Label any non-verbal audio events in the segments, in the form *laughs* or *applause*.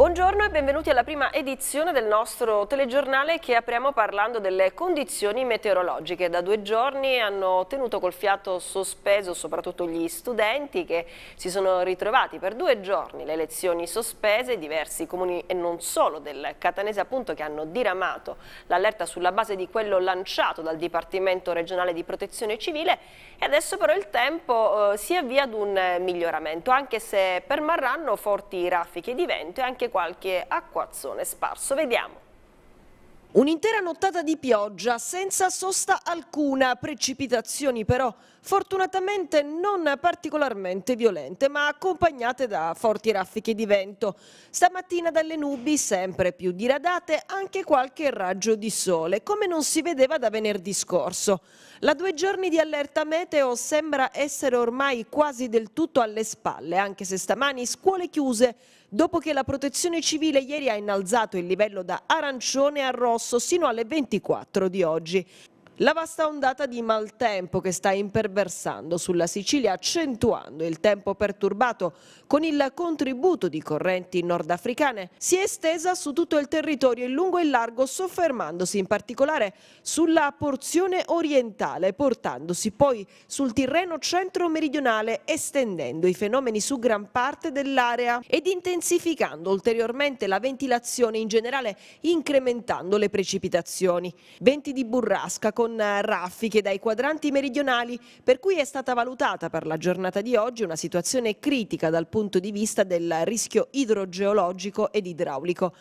Buongiorno e benvenuti alla prima edizione del nostro telegiornale che apriamo parlando delle condizioni meteorologiche. Da due giorni hanno tenuto col fiato sospeso soprattutto gli studenti che si sono ritrovati per due giorni le lezioni sospese, diversi comuni e non solo del Catanese appunto che hanno diramato l'allerta sulla base di quello lanciato dal Dipartimento regionale di protezione civile e adesso però il tempo eh, si avvia ad un miglioramento anche se permarranno forti raffiche di vento e anche anche qualche acquazzone sparso. Vediamo. Un'intera nottata di pioggia senza sosta alcuna, precipitazioni però fortunatamente non particolarmente violente ma accompagnate da forti raffiche di vento. Stamattina dalle nubi sempre più diradate anche qualche raggio di sole come non si vedeva da venerdì scorso. La due giorni di allerta meteo sembra essere ormai quasi del tutto alle spalle anche se stamani scuole chiuse dopo che la protezione civile ieri ha innalzato il livello da arancione a rosso sino alle 24 di oggi. La vasta ondata di maltempo che sta imperversando sulla Sicilia accentuando il tempo perturbato con il contributo di correnti nordafricane si è estesa su tutto il territorio in lungo e largo soffermandosi in particolare sulla porzione orientale portandosi poi sul terreno centro-meridionale estendendo i fenomeni su gran parte dell'area ed intensificando ulteriormente la ventilazione in generale incrementando le precipitazioni. Venti di burrasca con con raffiche dai quadranti meridionali, per cui è stata valutata per la giornata di oggi una situazione critica dal punto di vista del rischio idrogeologico ed idraulico.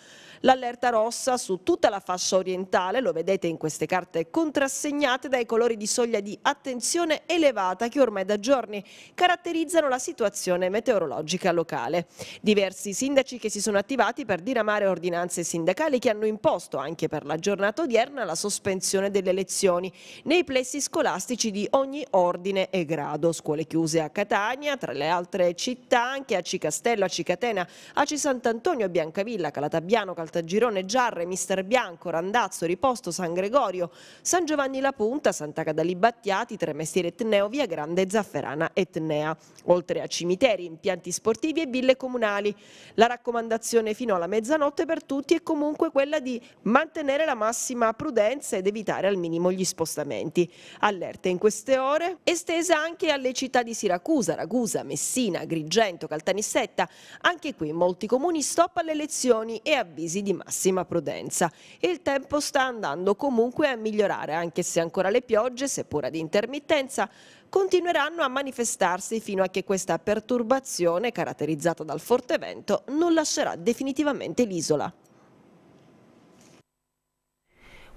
L'allerta rossa su tutta la fascia orientale, lo vedete in queste carte contrassegnate dai colori di soglia di attenzione elevata che ormai da giorni caratterizzano la situazione meteorologica locale. Diversi sindaci che si sono attivati per diramare ordinanze sindacali che hanno imposto anche per la giornata odierna la sospensione delle elezioni lezioni nei plessi scolastici di ogni ordine e grado. Scuole chiuse a Catania, tra le altre città anche a Cicastello, a Cicatena, a C. Sant'Antonio, a Biancavilla, Calatabiano, Caltagirone, Giarre, Mister Bianco, Randazzo, Riposto, San Gregorio, San Giovanni La Punta, Santa Cadalì Battiati, Tremestiere Etneo, Via Grande, Zafferana Etnea. Oltre a cimiteri, impianti sportivi e ville comunali. La raccomandazione fino alla mezzanotte per tutti è comunque quella di mantenere la massima prudenza ed evitare al minimo gli degli spostamenti. Allerta in queste ore estesa anche alle città di Siracusa, Ragusa, Messina, Agrigento, Caltanissetta. Anche qui in molti comuni stop alle lezioni e avvisi di massima prudenza. Il tempo sta andando comunque a migliorare, anche se ancora le piogge, seppur ad intermittenza, continueranno a manifestarsi fino a che questa perturbazione, caratterizzata dal forte vento, non lascerà definitivamente l'isola.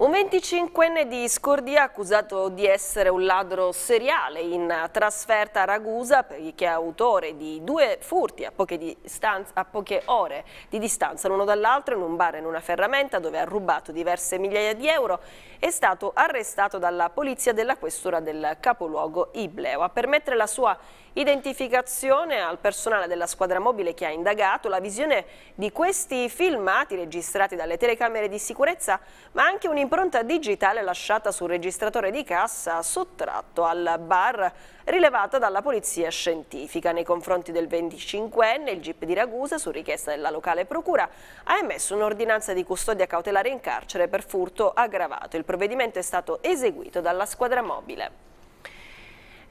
Un 25enne di Scordia accusato di essere un ladro seriale in trasferta a Ragusa perché è autore di due furti a poche, distanza, a poche ore di distanza l'uno dall'altro in un bar e in una ferramenta dove ha rubato diverse migliaia di euro è stato arrestato dalla polizia della questura del capoluogo Ibleo. A permettere la sua Identificazione al personale della squadra mobile che ha indagato la visione di questi filmati registrati dalle telecamere di sicurezza, ma anche un'impronta digitale lasciata sul registratore di cassa sottratto al bar, rilevata dalla polizia scientifica. Nei confronti del 25enne, il GIP di Ragusa, su richiesta della locale procura, ha emesso un'ordinanza di custodia cautelare in carcere per furto aggravato. Il provvedimento è stato eseguito dalla squadra mobile.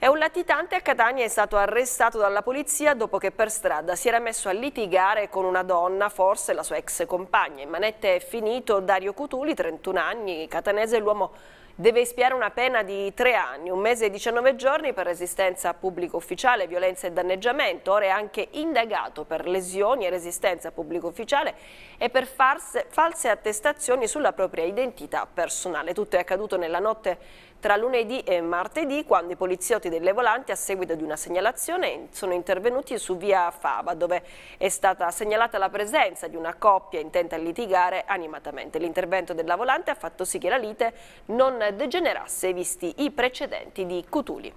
E un latitante a Catania è stato arrestato dalla polizia dopo che per strada si era messo a litigare con una donna, forse la sua ex compagna. In manette è finito Dario Cutuli, 31 anni, catanese, l'uomo deve espiare una pena di tre anni, un mese e 19 giorni per resistenza a pubblico ufficiale, violenza e danneggiamento, ora è anche indagato per lesioni e resistenza a pubblico ufficiale e per farse, false attestazioni sulla propria identità personale. Tutto è accaduto nella notte tra lunedì e martedì quando i poliziotti delle volanti a seguito di una segnalazione sono intervenuti su via Fava dove è stata segnalata la presenza di una coppia intenta a litigare animatamente. L'intervento della volante ha fatto sì che la lite non degenerasse visti i precedenti di Cutuli.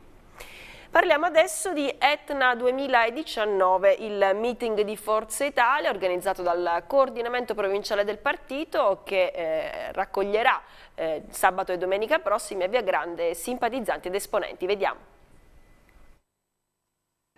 Parliamo adesso di Etna 2019, il meeting di Forza Italia organizzato dal coordinamento provinciale del partito che eh, raccoglierà eh, sabato e domenica prossimi a Via Grande simpatizzanti ed esponenti. Vediamo.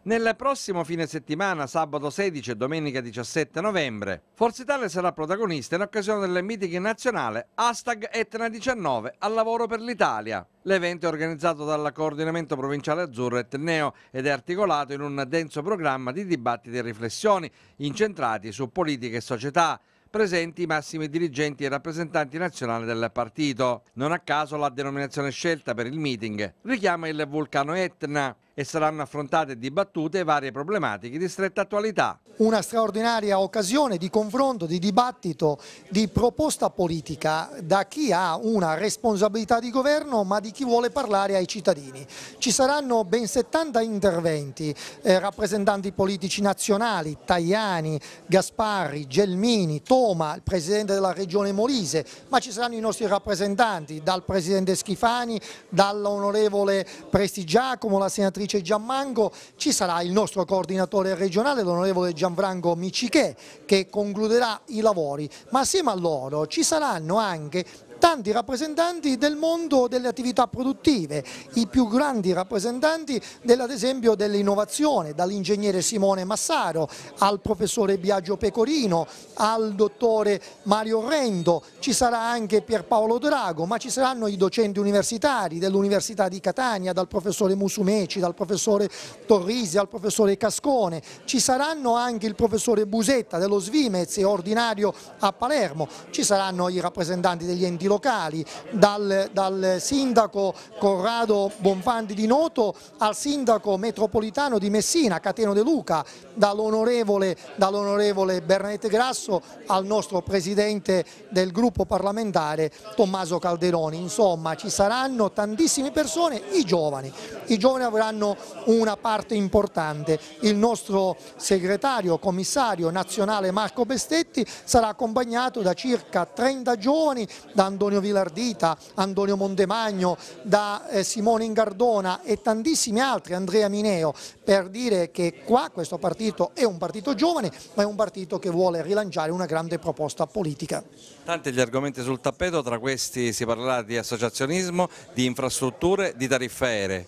Nel prossimo fine settimana, sabato 16 e domenica 17 novembre, Forza Italia sarà protagonista in occasione del meeting nazionale hashtag Etna19 al lavoro per l'Italia. L'evento è organizzato dal coordinamento provinciale azzurro Etneo ed è articolato in un denso programma di dibattiti e riflessioni incentrati su politica e società presenti i massimi dirigenti e rappresentanti nazionali del partito. Non a caso la denominazione scelta per il meeting richiama il vulcano Etna, e saranno affrontate e dibattute varie problematiche di stretta attualità. Una straordinaria occasione di confronto, di dibattito, di proposta politica da chi ha una responsabilità di governo ma di chi vuole parlare ai cittadini. Ci saranno ben 70 interventi, eh, rappresentanti politici nazionali, Tajani, Gasparri, Gelmini, Toma, il Presidente della Regione Molise, ma ci saranno i nostri rappresentanti dal Presidente Schifani, dall'Onorevole Presti Giacomo, la Senatrice Giudice Giammango ci sarà il nostro coordinatore regionale, l'onorevole Gianfranco Micichè, che concluderà i lavori, ma assieme a loro ci saranno anche tanti rappresentanti del mondo delle attività produttive, i più grandi rappresentanti ad esempio dell'innovazione, dall'ingegnere Simone Massaro al professore Biagio Pecorino, al dottore Mario Rendo, ci sarà anche Pierpaolo Drago, ma ci saranno i docenti universitari dell'Università di Catania, dal professore Musumeci, dal professore Torrisi, al professore Cascone, ci saranno anche il professore Busetta dello Svimez, e ordinario a Palermo, ci saranno i rappresentanti degli enti enti locali, dal, dal sindaco Corrado Bonfanti di Noto al sindaco metropolitano di Messina, Cateno De Luca, dall'onorevole dall Bernadette Grasso al nostro presidente del gruppo parlamentare Tommaso Calderoni. Insomma ci saranno tantissime persone, i giovani, i giovani avranno una parte importante. Il nostro segretario, commissario nazionale Marco Bestetti sarà accompagnato da circa 30 giovani, da Antonio Vilardita, Antonio Mondemagno, da eh, Simone Ingardona e tantissimi altri, Andrea Mineo, per dire che qua questo partito è un partito giovane ma è un partito che vuole rilanciare una grande proposta politica. Tanti gli argomenti sul tappeto, tra questi si parlerà di associazionismo, di infrastrutture, di tariffe aeree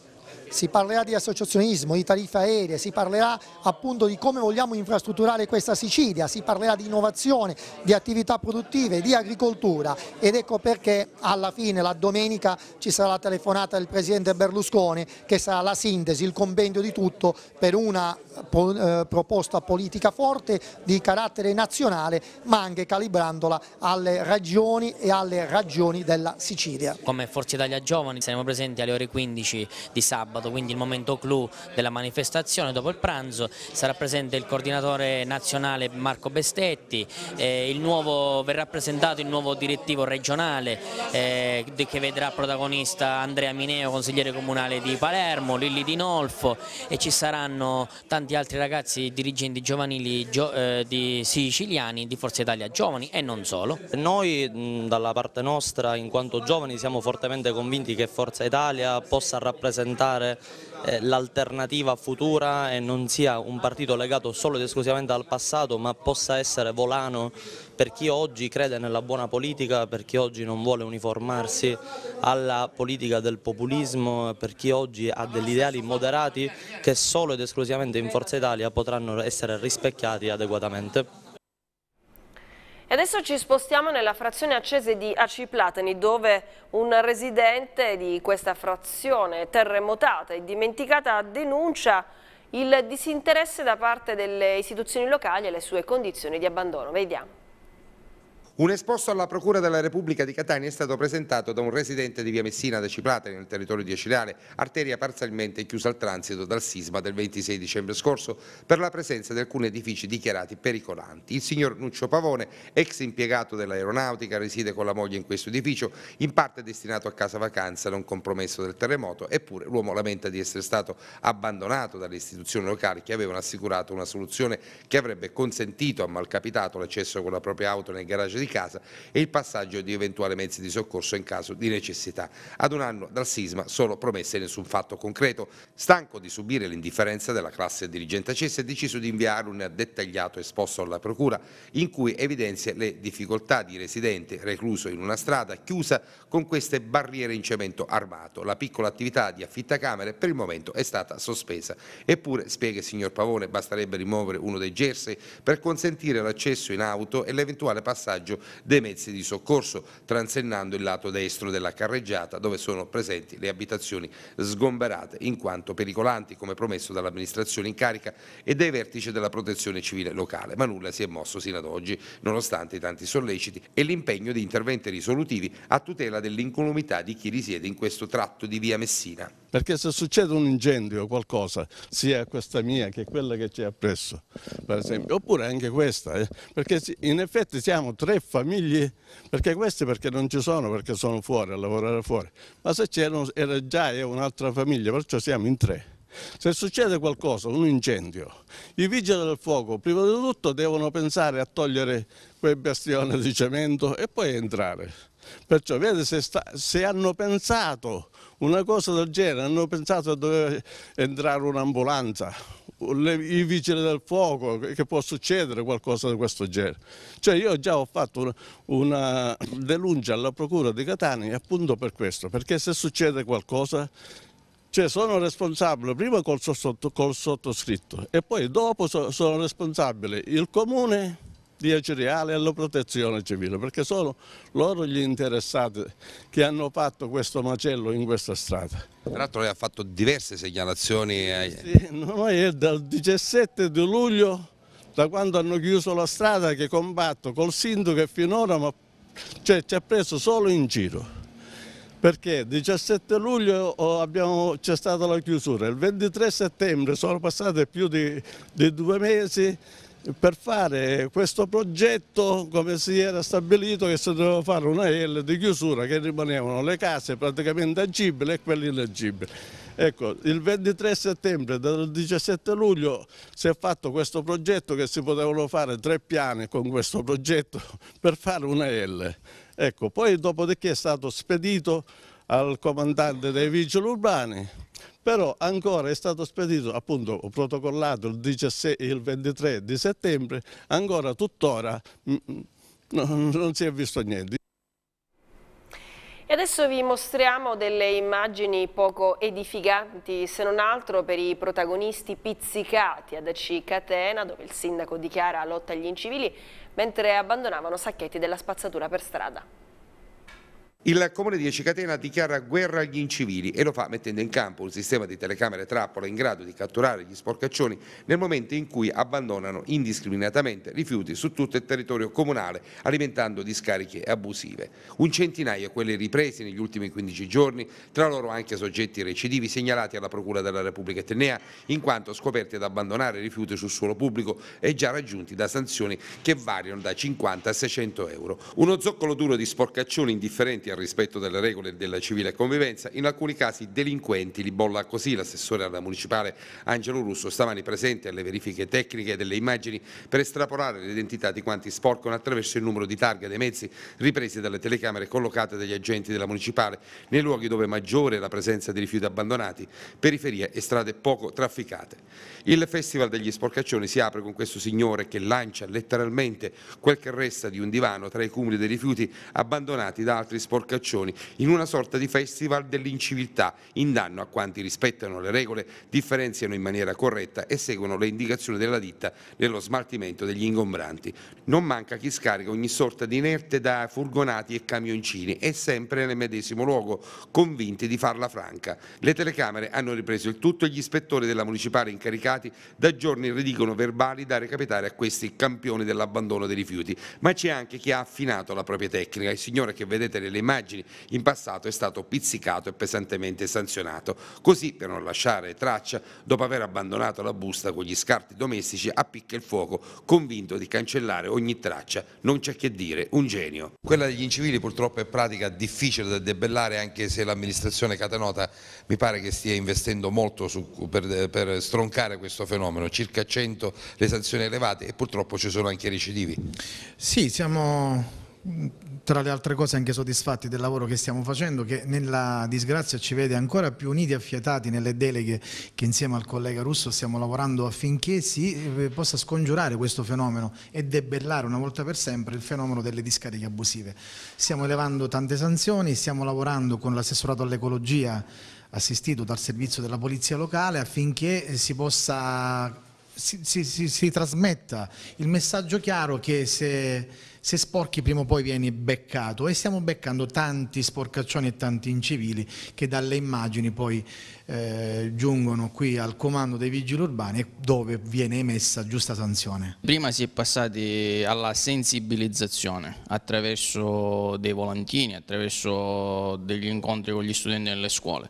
si parlerà di associazionismo, di tariffe aeree, si parlerà appunto di come vogliamo infrastrutturare questa Sicilia, si parlerà di innovazione, di attività produttive, di agricoltura ed ecco perché alla fine la domenica ci sarà la telefonata del Presidente Berlusconi che sarà la sintesi, il compendio di tutto per una eh, proposta politica forte di carattere nazionale ma anche calibrandola alle ragioni e alle ragioni della Sicilia. Come Forza Italia Giovani saremo presenti alle ore 15 di sabato sabato, quindi il momento clou della manifestazione dopo il pranzo, sarà presente il coordinatore nazionale Marco Bestetti, eh, nuovo, verrà presentato il nuovo direttivo regionale eh, che vedrà protagonista Andrea Mineo, consigliere comunale di Palermo, Lilli Di Nolfo e ci saranno tanti altri ragazzi dirigenti giovanili gio, eh, di siciliani di Forza Italia Giovani e non solo. Noi dalla parte nostra in quanto giovani siamo fortemente convinti che Forza Italia possa rappresentare essere eh, l'alternativa futura e non sia un partito legato solo ed esclusivamente al passato ma possa essere volano per chi oggi crede nella buona politica, per chi oggi non vuole uniformarsi alla politica del populismo, per chi oggi ha degli ideali moderati che solo ed esclusivamente in Forza Italia potranno essere rispecchiati adeguatamente. E adesso ci spostiamo nella frazione accese di Aciplateni, dove un residente di questa frazione terremotata e dimenticata denuncia il disinteresse da parte delle istituzioni locali e le sue condizioni di abbandono. Vediamo. Un esposto alla Procura della Repubblica di Catania è stato presentato da un residente di via Messina da Ciprate nel territorio di Acireale, arteria parzialmente chiusa al transito dal sisma del 26 dicembre scorso per la presenza di alcuni edifici dichiarati pericolanti. Il signor Nuccio Pavone, ex impiegato dell'aeronautica, reside con la moglie in questo edificio, in parte destinato a casa vacanza non compromesso del terremoto, eppure l'uomo lamenta di essere stato abbandonato dalle istituzioni locali che avevano assicurato una soluzione che avrebbe consentito a malcapitato l'accesso con la propria auto nel garage di casa e il passaggio di eventuali mezzi di soccorso in caso di necessità. Ad un anno dal sisma solo promesse e nessun fatto concreto. Stanco di subire l'indifferenza della classe dirigente CES è deciso di inviare un dettagliato esposto alla Procura in cui evidenzia le difficoltà di residente recluso in una strada chiusa con queste barriere in cemento armato. La piccola attività di affittacamere per il momento è stata sospesa. Eppure, spiega il signor Pavone, basterebbe rimuovere uno dei jersey per consentire l'accesso in auto e l'eventuale passaggio dei mezzi di soccorso, transennando il lato destro della carreggiata dove sono presenti le abitazioni sgomberate in quanto pericolanti, come promesso dall'amministrazione in carica e dai vertici della protezione civile locale, ma nulla si è mosso sino ad oggi, nonostante i tanti solleciti e l'impegno di interventi risolutivi a tutela dell'incolumità di chi risiede in questo tratto di via Messina perché se succede un incendio o qualcosa, sia questa mia che quella che c'è appresso, per esempio, oppure anche questa, eh, perché in effetti siamo tre famiglie, perché queste perché non ci sono, perché sono fuori a lavorare fuori, ma se c'era era già un'altra famiglia, perciò siamo in tre. Se succede qualcosa, un incendio, i vigili del fuoco prima di tutto devono pensare a togliere quel bastione di cemento e poi entrare. Perciò vede se, sta, se hanno pensato una cosa del genere, hanno pensato che doveva entrare un'ambulanza, i vigili del fuoco, che può succedere qualcosa di questo genere. Cioè io già ho fatto una, una denuncia alla procura di Catania appunto per questo, perché se succede qualcosa cioè sono responsabile prima col, sottoscritto e poi dopo sono responsabile il comune Dieci Reale alla protezione civile, perché sono loro gli interessati che hanno fatto questo macello in questa strada. Tra l'altro lei ha fatto diverse segnalazioni. Ai... Sì, noi è dal 17 di luglio, da quando hanno chiuso la strada, che combatto col sindaco e finora ma, cioè, ci ha preso solo in giro. Perché il 17 luglio oh, c'è stata la chiusura, il 23 settembre sono passati più di, di due mesi per fare questo progetto come si era stabilito che si doveva fare una L di chiusura che rimanevano le case praticamente agibili e quelle illegibili. Ecco, il 23 settembre dal 17 luglio si è fatto questo progetto che si potevano fare tre piani con questo progetto *laughs* per fare una L. Ecco, poi dopodiché è stato spedito al comandante dei vigili urbani però ancora è stato spedito, appunto protocollato il, 17, il 23 di settembre, ancora tuttora mm, mm, non, non si è visto niente. E adesso vi mostriamo delle immagini poco edificanti, se non altro per i protagonisti pizzicati ad AC Catena, dove il sindaco dichiara lotta agli incivili, mentre abbandonavano sacchetti della spazzatura per strada. Il Comune di Ecicatena dichiara guerra agli incivili e lo fa mettendo in campo un sistema di telecamere trappola in grado di catturare gli sporcaccioni nel momento in cui abbandonano indiscriminatamente rifiuti su tutto il territorio comunale alimentando discariche abusive. Un centinaio quelli ripresi negli ultimi 15 giorni, tra loro anche soggetti recidivi segnalati alla Procura della Repubblica Etnea in quanto scoperti ad abbandonare rifiuti sul suolo pubblico e già raggiunti da sanzioni che variano da 50 a 600 euro. Uno zoccolo duro di sporcaccioni indifferenti a rispetto delle regole della civile convivenza, in alcuni casi delinquenti, li bolla così l'assessore alla municipale Angelo Russo, stamani presente alle verifiche tecniche delle immagini per estrapolare l'identità di quanti sporcano attraverso il numero di targa dei mezzi ripresi dalle telecamere collocate dagli agenti della municipale nei luoghi dove è maggiore è la presenza di rifiuti abbandonati, periferie e strade poco trafficate. Il Festival degli Sporcaccioni si apre con questo signore che lancia letteralmente quel che resta di un divano tra i cumuli dei rifiuti abbandonati da altri sporcaccioni Forcaccioni in una sorta di festival dell'inciviltà in danno a quanti rispettano le regole, differenziano in maniera corretta e seguono le indicazioni della ditta nello smaltimento degli ingombranti. Non manca chi scarica ogni sorta di inerte da furgonati e camioncini e sempre nel medesimo luogo, convinti di farla franca. Le telecamere hanno ripreso il tutto e gli ispettori della municipale incaricati da giorni ridicono verbali da recapitare a questi campioni dell'abbandono dei rifiuti. Ma c'è anche chi ha affinato la propria tecnica. Il signore che vedete nelle immagini immagini, in passato è stato pizzicato e pesantemente sanzionato, così per non lasciare traccia, dopo aver abbandonato la busta con gli scarti domestici, appicca il fuoco, convinto di cancellare ogni traccia, non c'è che dire, un genio. Quella degli incivili purtroppo è pratica difficile da debellare anche se l'amministrazione catanota mi pare che stia investendo molto su, per, per stroncare questo fenomeno, circa 100 le sanzioni elevate e purtroppo ci sono anche recidivi. Sì, siamo tra le altre cose anche soddisfatti del lavoro che stiamo facendo che nella disgrazia ci vede ancora più uniti e affiatati nelle deleghe che insieme al collega Russo stiamo lavorando affinché si eh, possa scongiurare questo fenomeno e debellare una volta per sempre il fenomeno delle discariche abusive. Stiamo elevando tante sanzioni, stiamo lavorando con l'assessorato all'ecologia assistito dal servizio della polizia locale affinché eh, si possa si, si, si, si trasmetta il messaggio chiaro che se se sporchi prima o poi vieni beccato e stiamo beccando tanti sporcaccioni e tanti incivili che dalle immagini poi eh, giungono qui al comando dei vigili urbani dove viene emessa giusta sanzione. Prima si è passati alla sensibilizzazione attraverso dei volantini, attraverso degli incontri con gli studenti nelle scuole.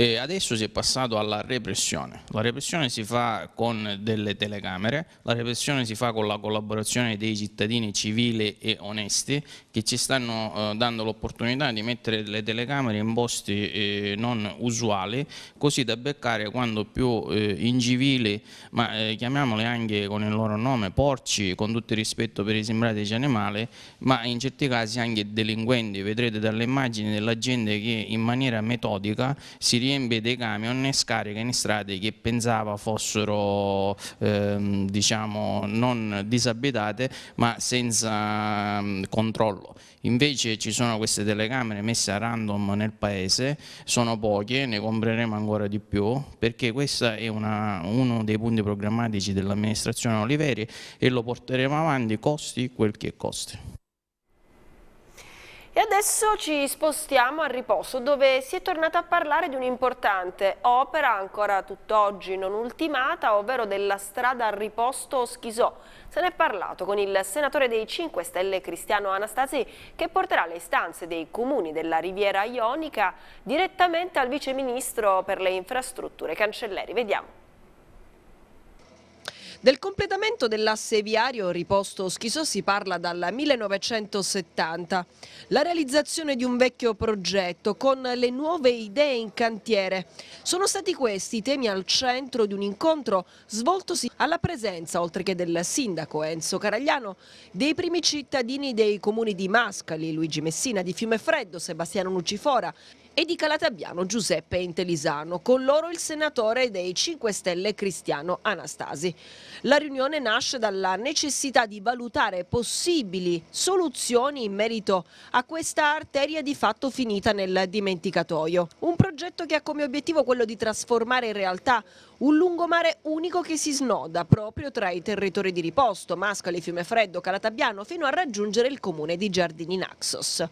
E adesso si è passato alla repressione. La repressione si fa con delle telecamere, la repressione si fa con la collaborazione dei cittadini civili e onesti che ci stanno eh, dando l'opportunità di mettere le telecamere in posti eh, non usuali, così da beccare quando più eh, ingivili, ma eh, chiamiamole anche con il loro nome, porci, con tutto il rispetto per i sembrati animali, ma in certi casi anche delinquenti. Vedrete dalle immagini della gente che in maniera metodica si riempie dei camion e scarica in strade che pensava fossero ehm, diciamo non disabitate ma senza mh, mm, controllo. Invece ci sono queste telecamere messe a random nel paese, sono poche, ne compreremo ancora di più perché questo è una, uno dei punti programmatici dell'amministrazione Oliveri e lo porteremo avanti costi quel che costi. E adesso ci spostiamo a riposo dove si è tornata a parlare di un'importante opera ancora tutt'oggi non ultimata, ovvero della strada a riposto Schisò. Se ne è parlato con il senatore dei 5 Stelle Cristiano Anastasi che porterà le istanze dei comuni della Riviera Ionica direttamente al viceministro per le infrastrutture Cancelleri. Vediamo. Del completamento dell'asse viario riposto Schiso si parla dal 1970. La realizzazione di un vecchio progetto con le nuove idee in cantiere. Sono stati questi i temi al centro di un incontro svoltosi alla presenza, oltre che del sindaco Enzo Caragliano, dei primi cittadini dei comuni di Mascali, Luigi Messina, di Fiumefreddo, Sebastiano Lucifora e di Calatabiano Giuseppe Intelisano, con loro il senatore dei 5 Stelle Cristiano Anastasi. La riunione nasce dalla necessità di valutare possibili soluzioni in merito a questa arteria di fatto finita nel dimenticatoio. Un progetto che ha come obiettivo quello di trasformare in realtà un lungomare unico che si snoda proprio tra i territori di riposto, Mascali, Fiume Freddo, Calatabiano, fino a raggiungere il comune di Giardini Naxos.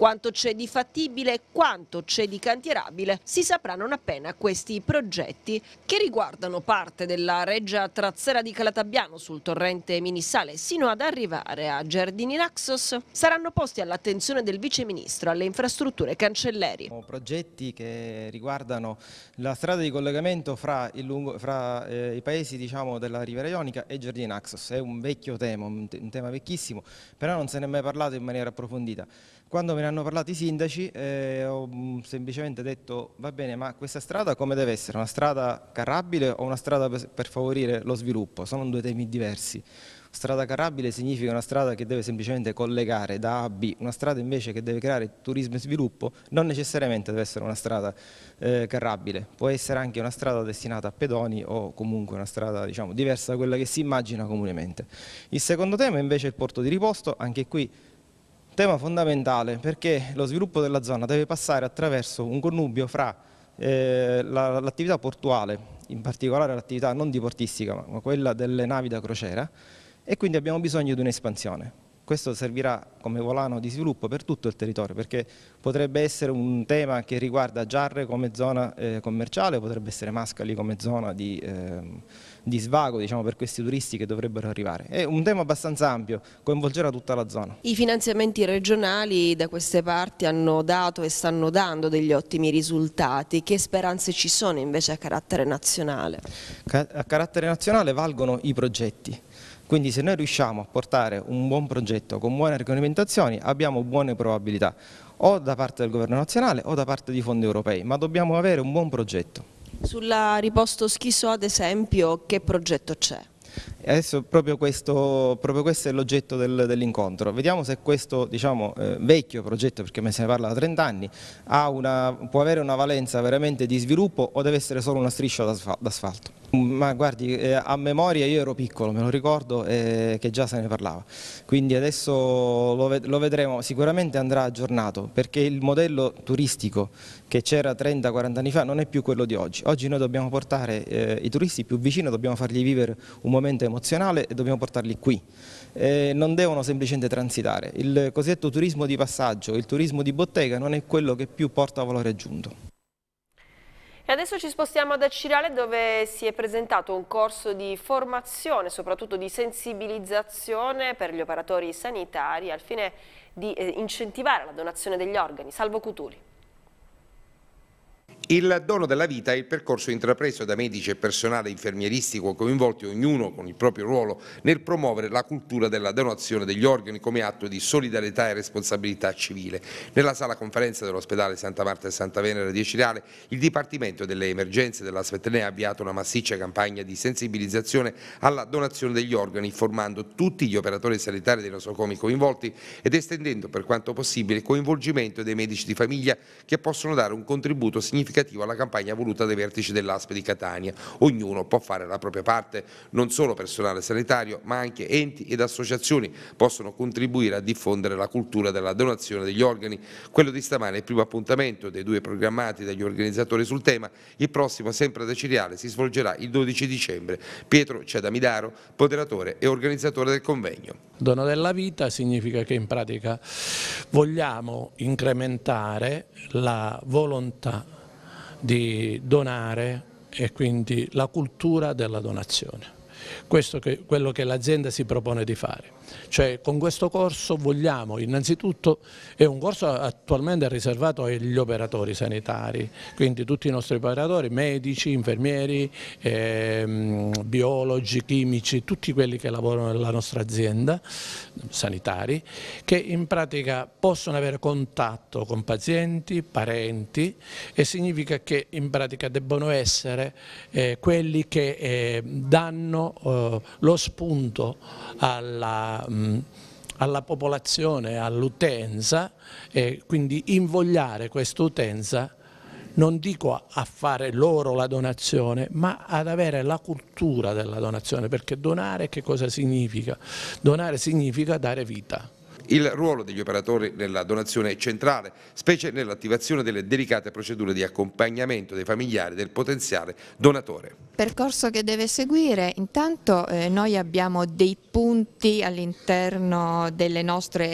Quanto c'è di fattibile e quanto c'è di cantierabile si saprà non appena questi progetti che riguardano parte della reggia trazzera di Calatabiano sul torrente Minissale sino ad arrivare a Giardini Naxos saranno posti all'attenzione del viceministro alle infrastrutture cancelleri. Progetti che riguardano la strada di collegamento fra, lungo, fra eh, i paesi diciamo, della riviera Ionica e Giardini Naxos, è un vecchio tema, un tema vecchissimo, però non se ne è mai parlato in maniera approfondita. Quando me ne hanno parlato i sindaci eh, ho mm, semplicemente detto va bene ma questa strada come deve essere? Una strada carrabile o una strada per favorire lo sviluppo? Sono due temi diversi. Strada carrabile significa una strada che deve semplicemente collegare da A a B, una strada invece che deve creare turismo e sviluppo non necessariamente deve essere una strada eh, carrabile, può essere anche una strada destinata a pedoni o comunque una strada diciamo, diversa da quella che si immagina comunemente. Il secondo tema invece è il porto di riposto, anche qui tema fondamentale perché lo sviluppo della zona deve passare attraverso un connubio fra eh, l'attività la, portuale, in particolare l'attività non diportistica ma, ma quella delle navi da crociera e quindi abbiamo bisogno di un'espansione. Questo servirà come volano di sviluppo per tutto il territorio perché potrebbe essere un tema che riguarda Giarre come zona eh, commerciale, potrebbe essere Mascali come zona di... Eh, di svago diciamo, per questi turisti che dovrebbero arrivare. È un tema abbastanza ampio, coinvolgerà tutta la zona. I finanziamenti regionali da queste parti hanno dato e stanno dando degli ottimi risultati, che speranze ci sono invece a carattere nazionale? A carattere nazionale valgono i progetti. Quindi se noi riusciamo a portare un buon progetto con buone regolamentazioni abbiamo buone probabilità o da parte del governo nazionale o da parte di fondi europei, ma dobbiamo avere un buon progetto. Sulla riposto schisso ad esempio che progetto c'è? Adesso proprio questo, proprio questo è l'oggetto dell'incontro. Vediamo se questo diciamo, eh, vecchio progetto, perché me se ne parla da 30 anni, una, può avere una valenza veramente di sviluppo o deve essere solo una striscia d'asfalto. Ma guardi, eh, a memoria io ero piccolo, me lo ricordo eh, che già se ne parlava, quindi adesso lo, ved lo vedremo, sicuramente andrà aggiornato perché il modello turistico che c'era 30-40 anni fa non è più quello di oggi. Oggi noi dobbiamo portare eh, i turisti più vicino, dobbiamo fargli vivere un momento emozionale e dobbiamo portarli qui. Eh, non devono semplicemente transitare. Il cosiddetto turismo di passaggio, il turismo di bottega non è quello che più porta valore aggiunto. E adesso ci spostiamo ad Accirale dove si è presentato un corso di formazione, soprattutto di sensibilizzazione per gli operatori sanitari al fine di eh, incentivare la donazione degli organi. Salvo Cutuli. Il dono della vita è il percorso intrapreso da medici e personale infermieristico coinvolti ognuno con il proprio ruolo nel promuovere la cultura della donazione degli organi come atto di solidarietà e responsabilità civile. Nella sala conferenza dell'ospedale Santa Marta e Santa Venera di Ecireale il Dipartimento delle Emergenze della Svetlana ha avviato una massiccia campagna di sensibilizzazione alla donazione degli organi formando tutti gli operatori sanitari dei nosocomi coinvolti ed estendendo per quanto possibile il coinvolgimento dei medici di famiglia che possono dare un contributo significativo significativo alla campagna voluta dai vertici dell'ASP di Catania. Ognuno può fare la propria parte, non solo personale sanitario, ma anche enti ed associazioni possono contribuire a diffondere la cultura della donazione degli organi. Quello di stamane è il primo appuntamento dei due programmati dagli organizzatori sul tema. Il prossimo, sempre da Ciriale, si svolgerà il 12 dicembre. Pietro Cedamidaro, moderatore e organizzatore del convegno. Dono della vita significa che in pratica vogliamo incrementare la volontà di donare e quindi la cultura della donazione. Questo è quello che l'azienda si propone di fare. Cioè, con questo corso vogliamo innanzitutto, è un corso attualmente riservato agli operatori sanitari, quindi tutti i nostri operatori, medici, infermieri, ehm, biologi, chimici, tutti quelli che lavorano nella nostra azienda, sanitari, che in pratica possono avere contatto con pazienti, parenti e significa che in pratica debbono essere eh, quelli che eh, danno eh, lo spunto alla alla, popolazione, all'utenza e quindi invogliare questa utenza non dico a fare loro la donazione, ma ad avere la cultura della donazione, perché donare che cosa significa? Donare significa dare vita. Il ruolo degli operatori nella donazione è centrale, specie nell'attivazione delle delicate procedure di accompagnamento dei familiari del potenziale donatore. Percorso che deve seguire, intanto eh, noi abbiamo dei punti all'interno della nostra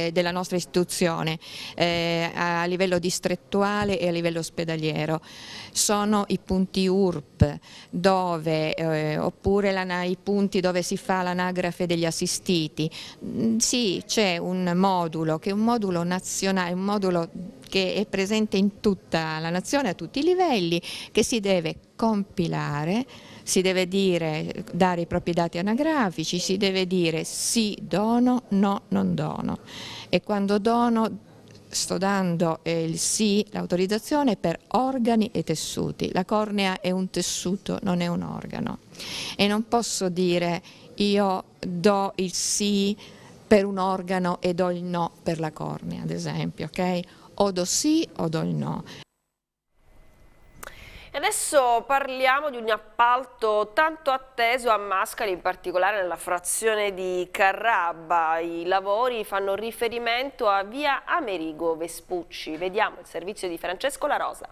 istituzione eh, a livello distrettuale e a livello ospedaliero. Sono i punti URP dove, eh, oppure la, i punti dove si fa l'anagrafe degli assistiti. Mm, sì, c'è un modulo che è un modulo nazionale, un modulo che è presente in tutta la nazione a tutti i livelli che si deve compilare si deve dire, dare i propri dati anagrafici, si deve dire sì dono, no non dono e quando dono sto dando eh, il sì, l'autorizzazione per organi e tessuti. La cornea è un tessuto, non è un organo. E non posso dire io do il sì per un organo e do il no per la cornea, ad esempio, ok? O do sì o do il no. E adesso parliamo di un appalto tanto atteso a Mascali, in particolare nella frazione di Carrabba. I lavori fanno riferimento a via Amerigo Vespucci. Vediamo il servizio di Francesco La Rosa.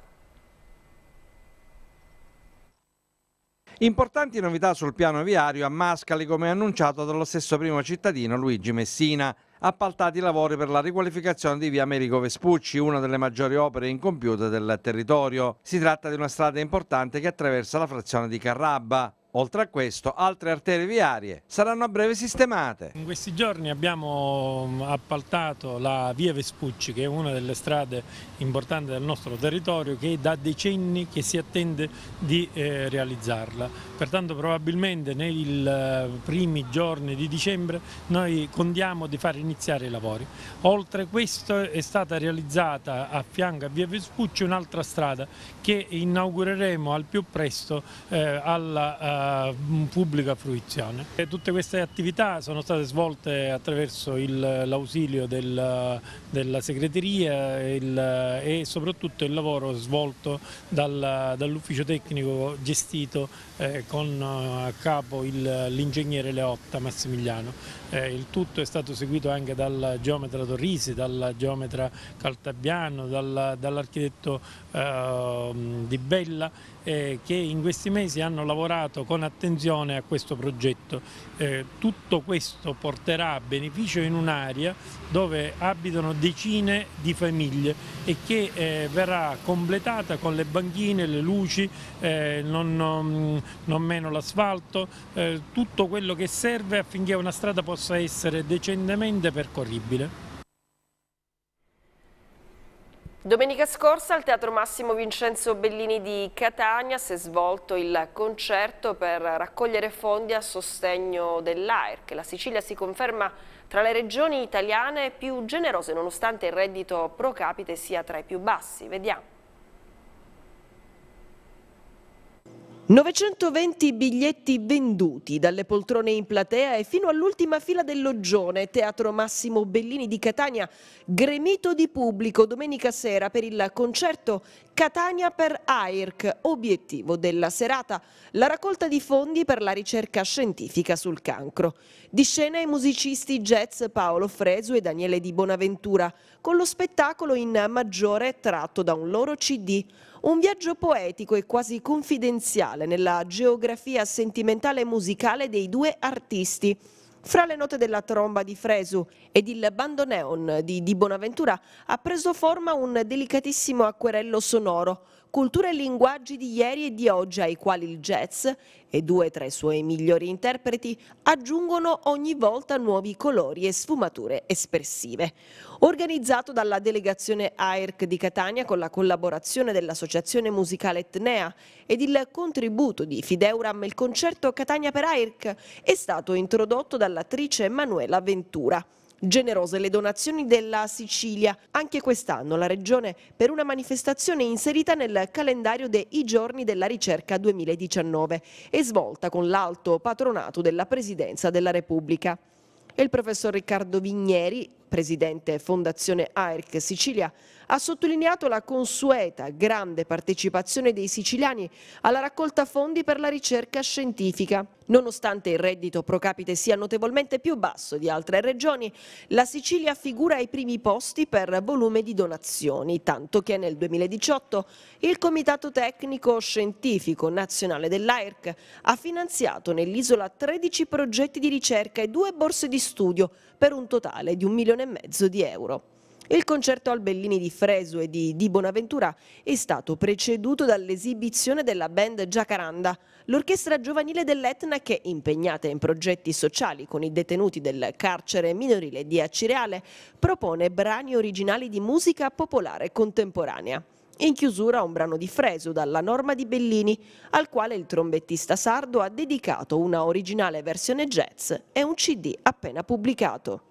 Importanti novità sul piano viario a Mascali come annunciato dallo stesso primo cittadino Luigi Messina appaltati i lavori per la riqualificazione di via Americo Vespucci, una delle maggiori opere incompiute del territorio. Si tratta di una strada importante che attraversa la frazione di Carrabba. Oltre a questo, altre arterie viarie saranno a breve sistemate. In questi giorni abbiamo mm, appaltato la via Vespucci, che è una delle strade importanti del nostro territorio, che da decenni che si attende di eh, realizzarla. Pertanto probabilmente nei eh, primi giorni di dicembre noi contiamo di far iniziare i lavori. Oltre a questo è stata realizzata a fianco a via Vespucci un'altra strada che inaugureremo al più presto eh, alla eh, pubblica fruizione. E tutte queste attività sono state svolte attraverso l'ausilio del, della segreteria il, e soprattutto il lavoro svolto dal, dall'ufficio tecnico gestito eh, con eh, a capo l'ingegnere Leotta Massimiliano. Eh, il tutto è stato seguito anche dal geometra Torrisi, dal geometra Caltabiano, dal, dall'architetto eh, Di Bella eh, che in questi mesi hanno lavorato con attenzione a questo progetto. Eh, tutto questo porterà beneficio in un'area dove abitano decine di famiglie e che eh, verrà completata con le banchine, le luci, eh, non, non, meno l'asfalto, tutto quello che serve affinché una strada possa possa essere decentemente percorribile. Domenica scorsa al Teatro Massimo Vincenzo Bellini di Catania si è svolto il concerto per raccogliere fondi a sostegno dell'AIR, che la Sicilia si conferma tra le regioni italiane più generose nonostante il reddito pro capite sia tra i più bassi. Vediamo. 920 biglietti venduti dalle poltrone in platea e fino all'ultima fila del loggione, Teatro Massimo Bellini di Catania, gremito di pubblico domenica sera per il concerto Catania per AIRC, obiettivo della serata, la raccolta di fondi per la ricerca scientifica sul cancro. Di scena i musicisti jazz Paolo Fresu e Daniele Di Bonaventura, con lo spettacolo in maggiore tratto da un loro CD. Un viaggio poetico e quasi confidenziale nella geografia sentimentale e musicale dei due artisti. Fra le note della tromba di Fresu ed il bandoneon di Di Bonaventura ha preso forma un delicatissimo acquerello sonoro, cultura e linguaggi di ieri e di oggi ai quali il jazz e due tra i suoi migliori interpreti aggiungono ogni volta nuovi colori e sfumature espressive. Organizzato dalla delegazione AERC di Catania con la collaborazione dell'Associazione Musicale Etnea ed il contributo di Fideuram, il concerto Catania per AERC è stato introdotto dall'attrice Emanuela Ventura. Generose le donazioni della Sicilia. Anche quest'anno la Regione per una manifestazione inserita nel calendario dei giorni della ricerca 2019 e svolta con l'alto patronato della Presidenza della Repubblica. E il professor Riccardo Vigneri, presidente Fondazione AERC Sicilia, ha sottolineato la consueta grande partecipazione dei siciliani alla raccolta fondi per la ricerca scientifica. Nonostante il reddito pro capite sia notevolmente più basso di altre regioni, la Sicilia figura ai primi posti per volume di donazioni, tanto che nel 2018 il Comitato Tecnico Scientifico Nazionale dell'AIRC ha finanziato nell'isola 13 progetti di ricerca e due borse di studio per un totale di un milione e mezzo di euro. Il concerto al Bellini di Fresu e di Di Bonaventura è stato preceduto dall'esibizione della band Giacaranda, l'orchestra giovanile dell'Etna che, impegnata in progetti sociali con i detenuti del carcere minorile di Acireale, propone brani originali di musica popolare contemporanea. In chiusura un brano di Fresu dalla norma di Bellini, al quale il trombettista sardo ha dedicato una originale versione jazz e un CD appena pubblicato.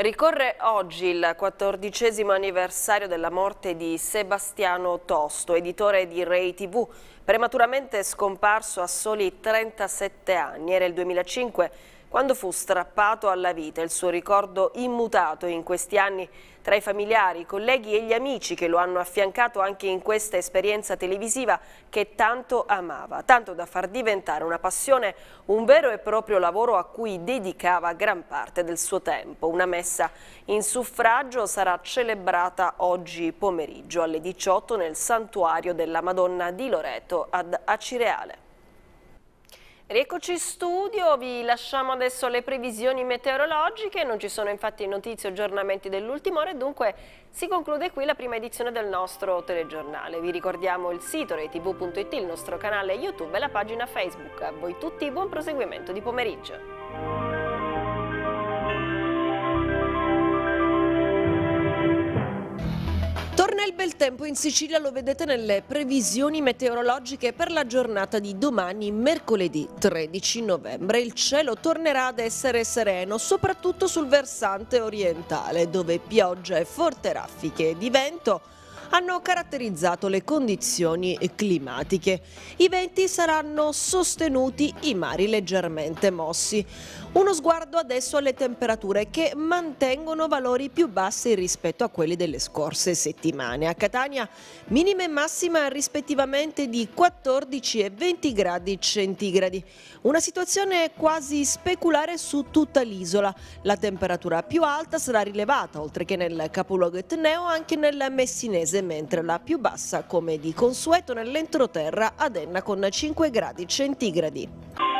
Ricorre oggi il quattordicesimo anniversario della morte di Sebastiano Tosto, editore di Rai TV, prematuramente scomparso a soli 37 anni. Era il 2005 quando fu strappato alla vita, il suo ricordo immutato in questi anni tra i familiari, i colleghi e gli amici che lo hanno affiancato anche in questa esperienza televisiva che tanto amava, tanto da far diventare una passione un vero e proprio lavoro a cui dedicava gran parte del suo tempo. Una messa in suffragio sarà celebrata oggi pomeriggio alle 18 nel santuario della Madonna di Loreto ad Acireale. Rieccoci in studio, vi lasciamo adesso le previsioni meteorologiche, non ci sono infatti notizie o aggiornamenti dell'ultima ora dunque si conclude qui la prima edizione del nostro telegiornale. Vi ricordiamo il sito retv.it, il nostro canale YouTube e la pagina Facebook. A voi tutti buon proseguimento di pomeriggio. il bel tempo in Sicilia lo vedete nelle previsioni meteorologiche per la giornata di domani, mercoledì 13 novembre. Il cielo tornerà ad essere sereno, soprattutto sul versante orientale, dove piogge e forti raffiche di vento hanno caratterizzato le condizioni climatiche. I venti saranno sostenuti, i mari leggermente mossi. Uno sguardo adesso alle temperature che mantengono valori più bassi rispetto a quelli delle scorse settimane. A Catania minima e massima rispettivamente di 14 e 20 gradi centigradi. Una situazione quasi speculare su tutta l'isola. La temperatura più alta sarà rilevata oltre che nel capoluogo etneo anche nel messinese Varese, mentre la più bassa, come di consueto, nell'entroterra ad Enna con 5 gradi centigradi.